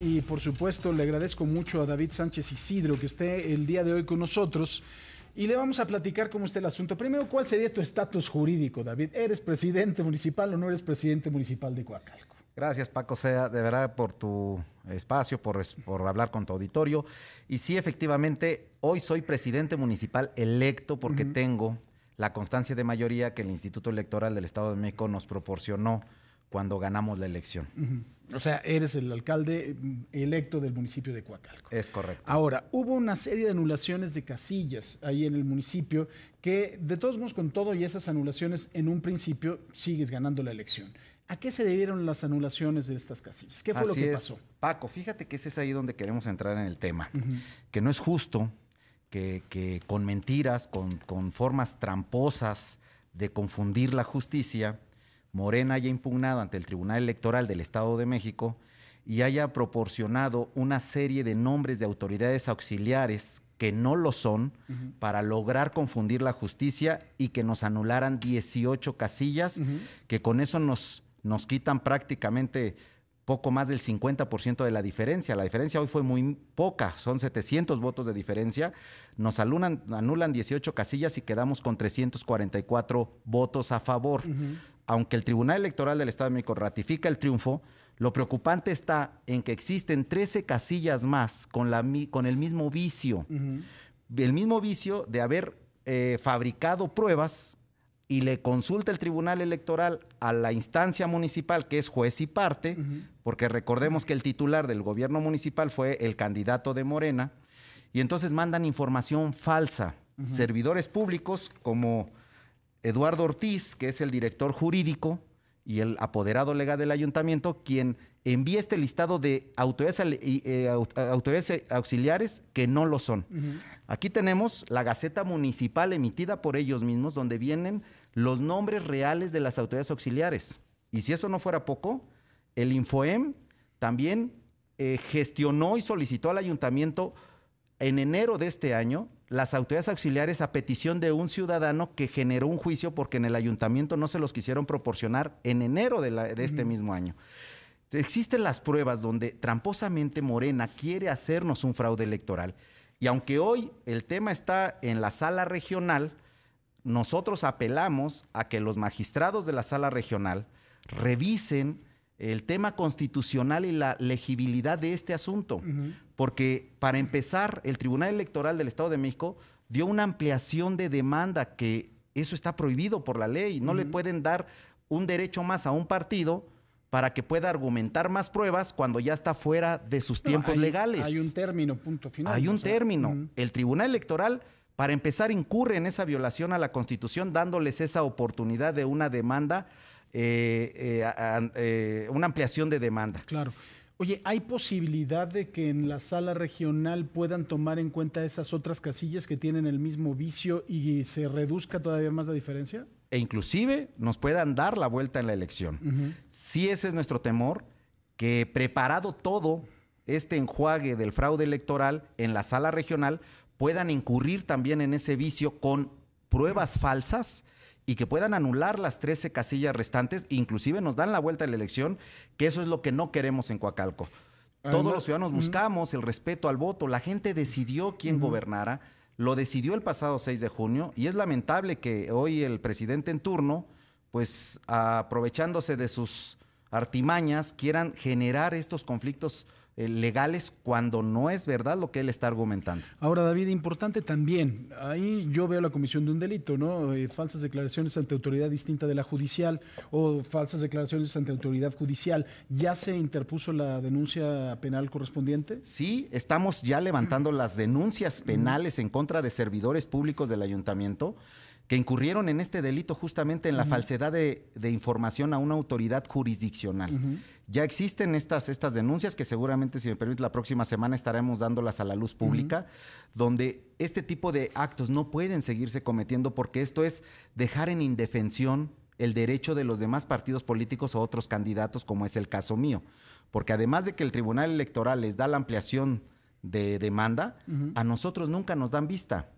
Y por supuesto le agradezco mucho a David Sánchez Isidro que esté el día de hoy con nosotros y le vamos a platicar cómo está el asunto. Primero, ¿cuál sería tu estatus jurídico, David? ¿Eres presidente municipal o no eres presidente municipal de Coacalco? Gracias, Paco Sea, de verdad, por tu espacio, por, hablar con tu auditorio. Y sí, efectivamente, hoy soy presidente municipal electo porque tengo la constancia de mayoría que el Instituto Electoral del Estado de México nos proporcionó cuando ganamos la elección. O sea, eres el alcalde mm, electo del municipio de Coacalco. Es correcto. Ahora, hubo una serie de anulaciones de casillas ahí en el municipio que, de todos modos, con todo y esas anulaciones, en un principio sigues ganando la elección. ¿A qué se debieron las anulaciones de estas casillas? ¿Qué fue lo que pasó? Paco, fíjate que ese es ahí donde queremos entrar en el tema. Que no es justo que, con mentiras, con, con formas tramposas de confundir la justicia, Morena haya impugnado ante el Tribunal Electoral del Estado de México y haya proporcionado una serie de nombres de autoridades auxiliares que no lo son para lograr confundir la justicia y que nos anularan 18 casillas, que con eso nos, nos quitan prácticamente poco más del 50% de la diferencia. La diferencia hoy fue muy poca, son 700 votos de diferencia. Nos anulan, anulan 18 casillas y quedamos con 344 votos a favor aunque el Tribunal Electoral del Estado de México ratifica el triunfo, lo preocupante está en que existen 13 casillas más con, la, con el mismo vicio, el mismo vicio de haber eh, fabricado pruebas y le consulta el Tribunal Electoral a la instancia municipal, que es juez y parte, porque recordemos que el titular del gobierno municipal fue el candidato de Morena, y entonces mandan información falsa. Servidores públicos como Eduardo Ortiz, que es el director jurídico y el apoderado legal del ayuntamiento, quien envía este listado de autoridades, eh, auxiliares que no lo son. Aquí tenemos la Gaceta Municipal emitida por ellos mismos, donde vienen los nombres reales de las autoridades auxiliares. Y si eso no fuera poco, el Infoem también eh, gestionó y solicitó al ayuntamiento en enero de este año las autoridades auxiliares a petición de un ciudadano que generó un juicio porque en el ayuntamiento no se los quisieron proporcionar en enero de, este mismo año. Existen las pruebas donde tramposamente Morena quiere hacernos un fraude electoral. Y aunque hoy el tema está en la sala regional, nosotros apelamos a que los magistrados de la sala regional revisen el tema constitucional y la legibilidad de este asunto. Porque para empezar, el Tribunal Electoral del Estado de México dio una ampliación de demanda que eso está prohibido por la ley. No le pueden dar un derecho más a un partido para que pueda argumentar más pruebas cuando ya está fuera de sus tiempos legales. Hay un término, punto final. Hay un término. El Tribunal Electoral para empezar, incurre en esa violación a la Constitución dándoles esa oportunidad de una demanda eh, eh, eh, una ampliación de demanda. Claro. Oye, ¿hay posibilidad de que en la sala regional puedan tomar en cuenta esas otras casillas que tienen el mismo vicio y se reduzca todavía más la diferencia? E inclusive nos puedan dar la vuelta en la elección. Si ese es nuestro temor, que preparado todo este enjuague del fraude electoral en la sala regional, puedan incurrir también en ese vicio con pruebas falsas y que puedan anular las 13 casillas restantes, inclusive nos dan la vuelta a la elección, que eso es lo que no queremos en Coacalco. Todos los ciudadanos buscamos el respeto al voto, la gente decidió quién gobernara, lo decidió el pasado 6 de junio y es lamentable que hoy el presidente en turno, pues aprovechándose de sus artimañas, quieran generar estos conflictos eh, legales cuando no es verdad lo que él está argumentando. Ahora, David, importante también, ahí yo veo la comisión de un delito, ¿no? Eh, falsas declaraciones ante autoridad distinta de la judicial o falsas declaraciones ante autoridad judicial. ¿Ya se interpuso la denuncia penal correspondiente? Sí, estamos ya levantando las denuncias penales en contra de servidores públicos del ayuntamiento que incurrieron en este delito justamente en la falsedad de, información a una autoridad jurisdiccional. Ya existen estas, estas denuncias que seguramente, si me permite, la próxima semana estaremos dándolas a la luz pública, donde este tipo de actos no pueden seguirse cometiendo porque esto es dejar en indefensión el derecho de los demás partidos políticos o otros candidatos, como es el caso mío. Porque además de que el Tribunal Electoral les da la ampliación de demanda, a nosotros nunca nos dan vista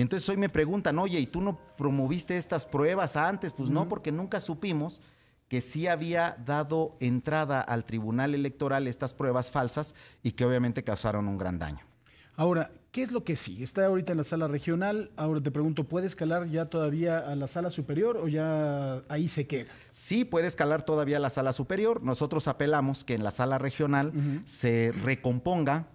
y entonces hoy me preguntan, oye, ¿y tú no promoviste estas pruebas antes? Pues no, porque nunca supimos que sí había dado entrada al Tribunal Electoral estas pruebas falsas y que obviamente causaron un gran daño. Ahora, ¿qué es lo que sí? Está ahorita en la sala regional. Ahora te pregunto, ¿puede escalar ya todavía a la sala superior o ya ahí se queda? Sí, puede escalar todavía a la sala superior. Nosotros apelamos que en la sala regional se recomponga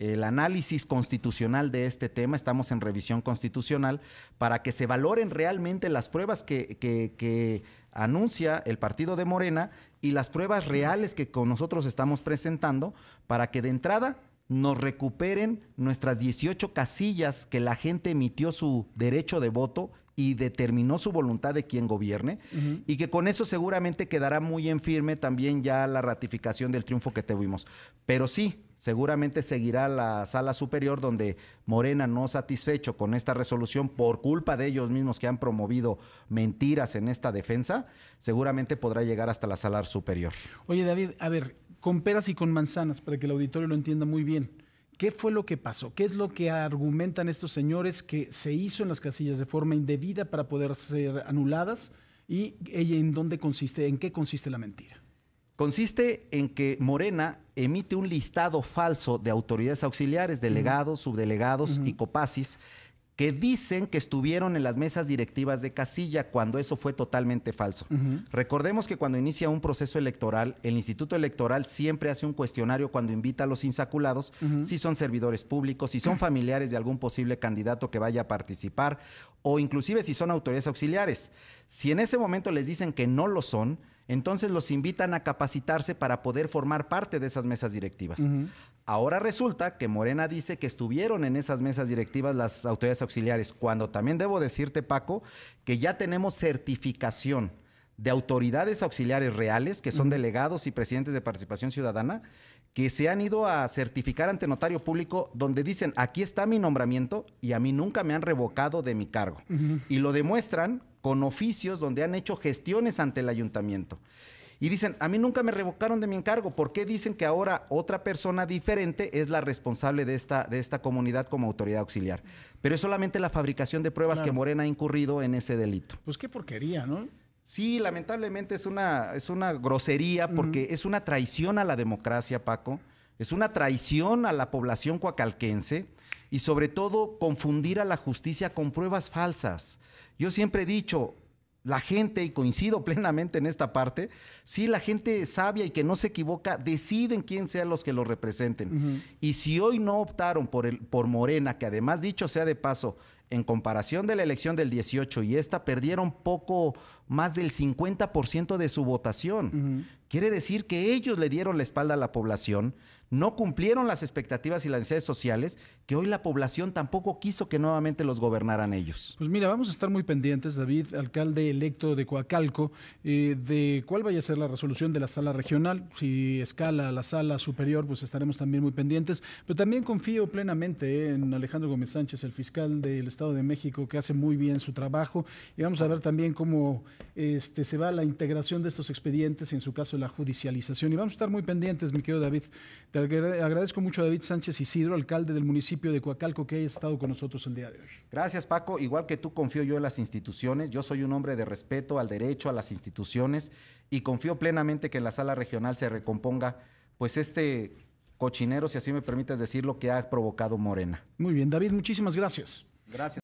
el análisis constitucional de este tema, estamos en revisión constitucional, para que se valoren realmente las pruebas que, anuncia el partido de Morena y las pruebas reales que con nosotros estamos presentando, para que de entrada nos recuperen nuestras 18 casillas que la gente emitió su derecho de voto y determinó su voluntad de quien gobierne, y que con eso seguramente quedará muy en firme también ya la ratificación del triunfo que tuvimos. Pero sí, seguramente seguirá la sala superior donde Morena, no satisfecho con esta resolución por culpa de ellos mismos que han promovido mentiras en esta defensa, seguramente podrá llegar hasta la sala superior. Oye David, a ver, con peras y con manzanas, para que el auditorio lo entienda muy bien. ¿Qué fue lo que pasó? ¿Qué es lo que argumentan estos señores que se hizo en las casillas de forma indebida para poder ser anuladas? ¿Y en dónde consiste, en qué consiste la mentira? Consiste en que Morena emite un listado falso de autoridades auxiliares, delegados, subdelegados y copasis que dicen que estuvieron en las mesas directivas de casilla cuando eso fue totalmente falso. Recordemos que cuando inicia un proceso electoral, el Instituto Electoral siempre hace un cuestionario cuando invita a los insaculados si son servidores públicos, si son familiares de algún posible candidato que vaya a participar o inclusive si son autoridades auxiliares. Si en ese momento les dicen que no lo son, entonces los invitan a capacitarse para poder formar parte de esas mesas directivas. Ahora resulta que Morena dice que estuvieron en esas mesas directivas las autoridades auxiliares, cuando también debo decirte, Paco, que ya tenemos certificación de autoridades auxiliares reales, que son delegados y presidentes de participación ciudadana, que se han ido a certificar ante notario público donde dicen, aquí está mi nombramiento y a mí nunca me han revocado de mi cargo. Y lo demuestran con oficios donde han hecho gestiones ante el ayuntamiento. Y dicen, a mí nunca me revocaron de mi encargo, ¿por qué dicen que ahora otra persona diferente es la responsable de esta, de esta comunidad como autoridad auxiliar? Pero es solamente la fabricación de pruebas que Morena ha incurrido en ese delito. Pues qué porquería, ¿no? Sí, lamentablemente es una, es una grosería porque es una traición a la democracia, Paco. Es una traición a la población coacalquense y sobre todo confundir a la justicia con pruebas falsas. Yo siempre he dicho, la gente, y coincido plenamente en esta parte, si la gente sabia y que no se equivoca, deciden quién sean los que lo representen. Y si hoy no optaron por, por Morena, que además dicho sea de paso, en comparación de la elección del 18 y esta, perdieron poco más del 50% de su votación. Quiere decir que ellos le dieron la espalda a la población, no cumplieron las expectativas y las necesidades sociales que hoy la población tampoco quiso que nuevamente los gobernaran ellos. Pues mira, vamos a estar muy pendientes, David, alcalde electo de Coacalco, eh, de cuál vaya a ser la resolución de la sala regional. Si escala a la sala superior, pues estaremos también muy pendientes. Pero también confío plenamente eh, en Alejandro Gómez Sánchez, el fiscal del Estado de México, que hace muy bien su trabajo. Y vamos a ver también cómo este, se va la integración de estos expedientes, y en su caso la judicialización. Y vamos a estar muy pendientes, mi querido David. de agradezco mucho a David Sánchez Isidro, alcalde del municipio de Coacalco, que haya estado con nosotros el día de hoy. Gracias, Paco. Igual que tú, confío yo en las instituciones. Yo soy un hombre de respeto al derecho, a las instituciones, y confío plenamente que en la sala regional se recomponga pues este cochinero, si así me permites decir, lo que ha provocado Morena. Muy bien, David, muchísimas gracias. Gracias.